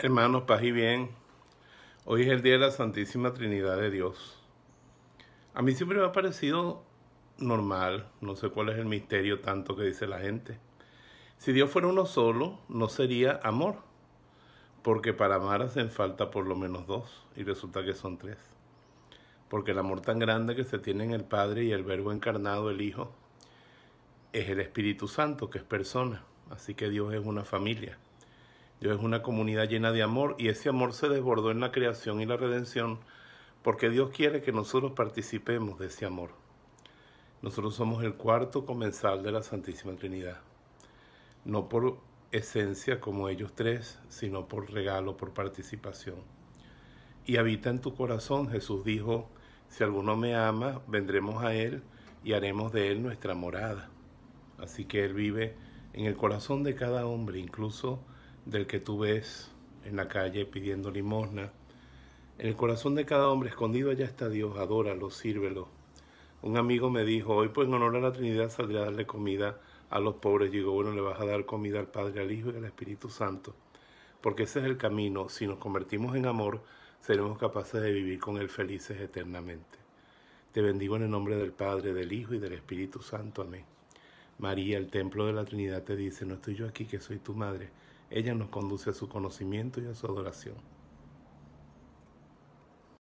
Hermanos, paz y bien. Hoy es el día de la Santísima Trinidad de Dios. A mí siempre me ha parecido normal, no sé cuál es el misterio tanto que dice la gente. Si Dios fuera uno solo, no sería amor, porque para amar hacen falta por lo menos dos, y resulta que son tres. Porque el amor tan grande que se tiene en el Padre y el Verbo encarnado, el Hijo, es el Espíritu Santo, que es persona. Así que Dios es una familia. Dios es una comunidad llena de amor y ese amor se desbordó en la creación y la redención porque Dios quiere que nosotros participemos de ese amor. Nosotros somos el cuarto comensal de la Santísima Trinidad, no por esencia como ellos tres, sino por regalo, por participación. Y habita en tu corazón, Jesús dijo, si alguno me ama, vendremos a Él y haremos de Él nuestra morada. Así que Él vive en el corazón de cada hombre, incluso del que tú ves en la calle pidiendo limosna. En el corazón de cada hombre escondido allá está Dios, adóralo, sírvelo. Un amigo me dijo, hoy pues en honor a la Trinidad saldré a darle comida a los pobres. digo, bueno, le vas a dar comida al Padre, al Hijo y al Espíritu Santo. Porque ese es el camino. Si nos convertimos en amor, seremos capaces de vivir con Él felices eternamente. Te bendigo en el nombre del Padre, del Hijo y del Espíritu Santo. Amén. María, el templo de la Trinidad, te dice, no estoy yo aquí, que soy tu madre ella nos conduce a su conocimiento y a su adoración.